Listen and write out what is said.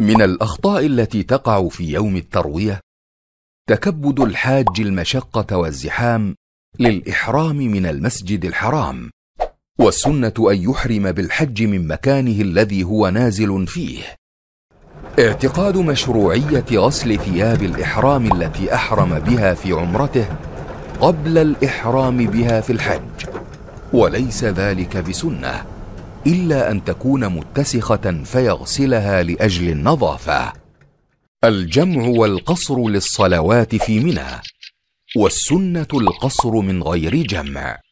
من الاخطاء التي تقع في يوم الترويه تكبد الحاج المشقه والزحام للاحرام من المسجد الحرام والسنه ان يحرم بالحج من مكانه الذي هو نازل فيه اعتقاد مشروعيه غسل ثياب الاحرام التي احرم بها في عمرته قبل الاحرام بها في الحج وليس ذلك بسنه الا ان تكون متسخه فيغسلها لاجل النظافه الجمع والقصر للصلوات في منى والسنه القصر من غير جمع